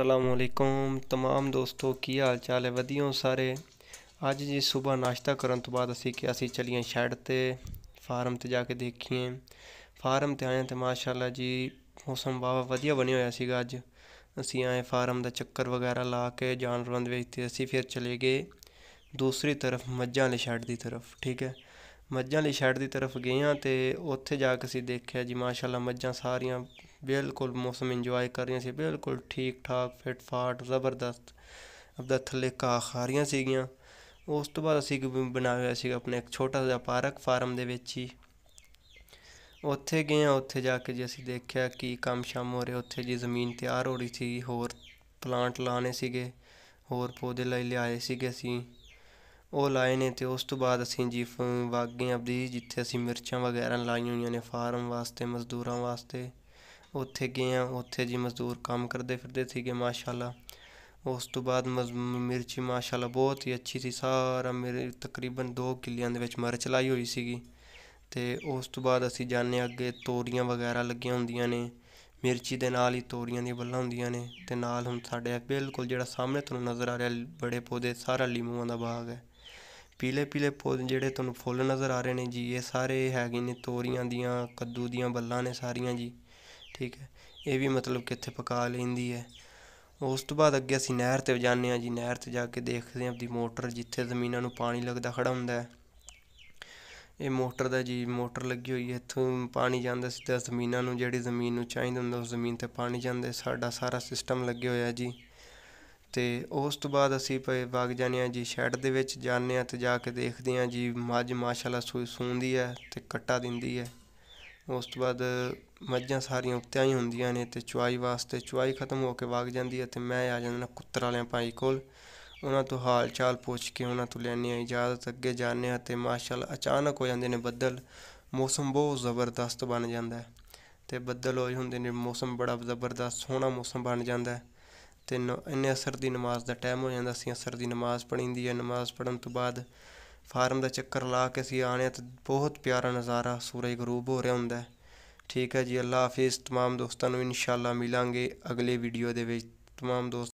ਅਸਲਾਮੁਅਲੈਕਮ ਤਮਾਮ ਦੋਸਤੋ ਕੀ ਹਾਲ ਚਾਲ ਹੈ ਵਧੀਆ ਸਾਰੇ ਅੱਜ ਜੀ ਸਵੇਰ ਨਾਸ਼ਤਾ ਕਰਨ ਤੋਂ ਬਾਅਦ ਅਸੀਂ ਕਿ ਅਸੀਂ ਚਲੀਆਂ ਸ਼ੈਡ ਤੇ ਫਾਰਮ ਤੇ ਜਾ ਕੇ ਦੇਖੀਏ ਫਾਰਮ ਤੇ ਆਏ ਤੇ ਮਾਸ਼ਾਅੱਲਾ ਜੀ ਮੌਸਮ ਬਾਵਾ ਵਧੀਆ ਬਣਿਆ ਹੋਇਆ ਸੀਗਾ ਅੱਜ ਅਸੀਂ ਆਏ ਫਾਰਮ ਦਾ ਚੱਕਰ ਵਗੈਰਾ ਲਾ ਕੇ ਜਾਨਵਰਾਂ ਦੇ ਵਿੱਚ ਤੇ ਅਸੀਂ ਫਿਰ ਚਲੇ ਗਏ ਦੂਸਰੀ ਤਰਫ ਮੱਝਾਂ ਲਈ ਸ਼ੈਡ ਦੀ ਤਰਫ ਠੀਕ ਹੈ ਮੱਝਾਂ ਲਈ ਸ਼ੈਡ ਦੀ ਤਰਫ ਗਏ ਆ ਤੇ ਉੱਥੇ ਜਾ ਕੇ ਅਸੀਂ ਦੇਖਿਆ ਜੀ ਮਾਸ਼ਾਅੱਲਾ ਮੱਝਾਂ ਸਾਰੀਆਂ ਬਿਲਕੁਲ ਮੌਸਮ ਇੰਜੋਏ ਕਰ ਰਹੀਆਂ ਸੀ ਬਿਲਕੁਲ ਠੀਕ ਠਾਕ ਫਿਟ ਫਾਟ ਜ਼ਬਰਦਸਤ ਆਪਦਾ ਥੱਲੇ ਕਾ ਖਾ ਰਹੀਆਂ ਸੀਗੀਆਂ ਉਸ ਤੋਂ ਬਾਅਦ ਅਸੀਂ ਇੱਕ ਬਣਾਇਆ ਸੀ ਆਪਣੇ ਇੱਕ ਛੋਟਾ ਜਿਹਾ ਪਾਰਕ ਫਾਰਮ ਦੇ ਵਿੱਚ ਹੀ ਉੱਥੇ ਗਏ ਆ ਉੱਥੇ ਜਾ ਕੇ ਜੀ ਅਸੀਂ ਦੇਖਿਆ ਕਿ ਕੰਮ ਸ਼ਾਮ ਹੋ ਰਿਹਾ ਉੱਥੇ ਜੀ ਜ਼ਮੀਨ ਤਿਆਰ ਹੋ ਰਹੀ ਸੀ ਹੋਰ ਪਲਾਂਟ ਲਾਣੇ ਸੀਗੇ ਹੋਰ ਪੌਦੇ ਲਈ ਲਿਆਏ ਸੀਗੇ ਅਸੀਂ ਉਹ ਲਾਏ ਨੇ ਤੇ ਉਸ ਤੋਂ ਬਾਅਦ ਅਸੀਂ ਜੀ ਵਾਗੇ ਆਪਦੀ ਜਿੱਥੇ ਅਸੀਂ ਮਿਰਚਾਂ ਵਗੈਰਾ ਲਾਈਆਂ ਹੋਈਆਂ ਨੇ ਫਾਰਮ ਵਾਸਤੇ ਮਜ਼ਦੂਰਾਂ ਵਾਸਤੇ ਉੱਥੇ ਗਏ ਆ ਉੱਥੇ ਜੀ ਮਜ਼ਦੂਰ ਕੰਮ ਕਰਦੇ ਫਿਰਦੇ ਸੀਗੇ ਮਾਸ਼ਾਅੱਲਾ ਉਸ ਤੋਂ ਬਾਅਦ ਮਿਰਚੀ ਮਾਸ਼ਾਅੱਲਾ ਬਹੁਤ ਹੀ ਅੱਛੀ ਸੀ ਸਾਰਾ ਮੇਰੇ ਤਕਰੀਬਨ 2 ਕਿੱਲਿਆਂ ਦੇ ਵਿੱਚ ਮਿਰਚ ਲਾਈ ਹੋਈ ਸੀਗੀ ਤੇ ਉਸ ਤੋਂ ਬਾਅਦ ਅਸੀਂ ਜਾਣੇ ਅੱਗੇ ਤੋਰੀਆਂ ਵਗੈਰਾ ਲੱਗੀਆਂ ਹੁੰਦੀਆਂ ਨੇ ਮਿਰਚੀ ਦੇ ਨਾਲ ਹੀ ਤੋਰੀਆਂ ਦੀਆਂ ਬੱਲਾਂ ਹੁੰਦੀਆਂ ਨੇ ਤੇ ਨਾਲ ਹੁਣ ਸਾਡੇ ਬਿਲਕੁਲ ਜਿਹੜਾ ਸਾਹਮਣੇ ਤੁਹਾਨੂੰ ਨਜ਼ਰ ਆ ਰਿਹਾ ਬੜੇ ਪੌਦੇ ਸਾਰਾ ਲੀਮੂਆਂ ਦਾ ਬਾਗ ਹੈ ਪੀਲੇ ਪੀਲੇ ਪੌਦੇ ਜਿਹੜੇ ਤੁਹਾਨੂੰ ਫੁੱਲ ਨਜ਼ਰ ਆ ਰਹੇ ਨੇ ਜੀ ਇਹ ਸਾਰੇ ਹੈਗੇ ਨੇ ਤੋਰੀਆਂ ਦੀਆਂ ਕੱਦੂ ਦੀਆਂ ਬੱਲਾਂ ਨੇ ਸਾਰੀਆਂ ਜੀ ਠੀਕ ਹੈ ਇਹ ਵੀ ਮਤਲਬ ਕਿ ਇੱਥੇ ਪਕਾ ਲੈਂਦੀ ਹੈ ਉਸ ਤੋਂ ਬਾਅਦ ਅੱਗੇ ਅਸੀਂ ਨਹਿਰ ਤੇ ਜਾਂਦੇ ਹਾਂ ਜੀ ਨਹਿਰ ਤੇ ਜਾ ਕੇ ਦੇਖਦੇ ਹਾਂ ਆਪਣੀ ਮੋਟਰ ਜਿੱਥੇ ਜ਼ਮੀਨਾਂ ਨੂੰ ਪਾਣੀ ਲੱਗਦਾ ਖੜਾ ਹੁੰਦਾ ਇਹ ਮੋਟਰ ਦਾ ਜੀ ਮੋਟਰ ਲੱਗੀ ਹੋਈ ਹੈ ਇੱਥੋਂ ਪਾਣੀ ਜਾਂਦਾ ਸਿੱਧਾ ਜ਼ਮੀਨਾਂ ਨੂੰ ਜਿਹੜੀ ਜ਼ਮੀਨ ਨੂੰ ਚਾਹੀਦਾ ਹੁੰਦਾ ਉਸ ਜ਼ਮੀਨ ਤੇ ਪਾਣੀ ਜਾਂਦਾ ਸਾਡਾ ਸਾਰਾ ਸਿਸਟਮ ਲੱਗੇ ਹੋਇਆ ਜੀ ਤੇ ਉਸ ਤੋਂ ਬਾਅਦ ਅਸੀਂ ਪਏ ਵਗ ਜਾਂਦੇ ਆ ਜੀ ਸ਼ੈੱਡ ਦੇ ਵਿੱਚ ਜਾਂਦੇ ਆ ਤੇ ਜਾ ਕੇ ਦੇਖਦੇ ਆ ਜੀ ਮੱਝ ਮਾਸ਼ਾਅੱਲਾ ਸੂਈ ਸੂੰਦੀ ਹੈ ਤੇ ਕੱਟਾ ਦਿੰਦੀ ਹੈ ਉਸ ਤੋਂ ਬਾਅਦ ਮੱਝਾਂ ਸਾਰੀਆਂ ਉੱਤੇ ਆਈ ਹੁੰਦੀਆਂ ਨੇ ਤੇ ਚੁਆਈ ਵਾਸਤੇ ਚੁਆਈ ਖਤਮ ਹੋ ਕੇ ਵਗ ਜਾਂਦੀ ਹੈ ਤੇ ਮੈਂ ਆ ਜਾਂਦਾ ਨਾ ਕੁੱਤਰ ਵਾਲਿਆਂ ਭਾਈ ਕੋਲ ਉਹਨਾਂ ਤੋਂ ਹਾਲ ਚਾਲ ਪੁੱਛ ਕੇ ਉਹਨਾਂ ਤੋਂ ਲੈਣੀ ਆ ਇਜਾਜ਼ਤ ਅੱਗੇ ਜਾਣੇ ਆ ਤੇ ਮਾਸ਼ਾਅੱਲ ਅਚਾਨਕ ਹੋ ਜਾਂਦੇ ਨੇ ਬੱਦਲ ਮੌਸਮ ਬਹੁਤ ਜ਼ਬਰਦਸਤ ਬਣ ਜਾਂਦਾ ਤੇ ਬੱਦਲ ਹੋਏ ਹੁੰਦੇ ਨੇ ਮੌਸਮ ਬੜਾ ਜ਼ਬਰਦਸਤ ਸੋਹਣਾ ਮੌਸਮ ਬਣ ਜਾਂਦਾ ਤੇ ਇੰਨੇ ਅਸਰ ਦੀ ਨਮਾਜ਼ ਦਾ ਟਾਈਮ ਹੋ ਜਾਂਦਾ ਸੀ ਅਸਰ ਦੀ ਨਮਾਜ਼ ਪੜ੍ਹਿੰਦੀ ਹੈ ਨਮਾਜ਼ ਪੜਨ ਤੋਂ ਬਾਅਦ ਫਾਰਮ ਦਾ ਚੱਕਰ ਲਾ ਕੇ ਅਸੀਂ ਆਣੇ ਤੇ ਬਹੁਤ ਪਿਆਰਾ ਨਜ਼ਾਰਾ ਸੂਰਜ ਗਰੂਬ ਹੋ ਰਿਹਾ ਹੁੰਦਾ ਹੈ ਠੀਕ ਹੈ ਜੀ ਅੱਲਾ ਹਾਫਿਜ਼ तमाम ਦੋਸਤਾਂ ਨੂੰ ਇਨਸ਼ਾਅੱਲਾ ਮਿਲਾਂਗੇ ਅਗਲੇ ਵੀਡੀਓ ਦੇ ਵਿੱਚ ਤਮਾਮ ਦੋਸਤ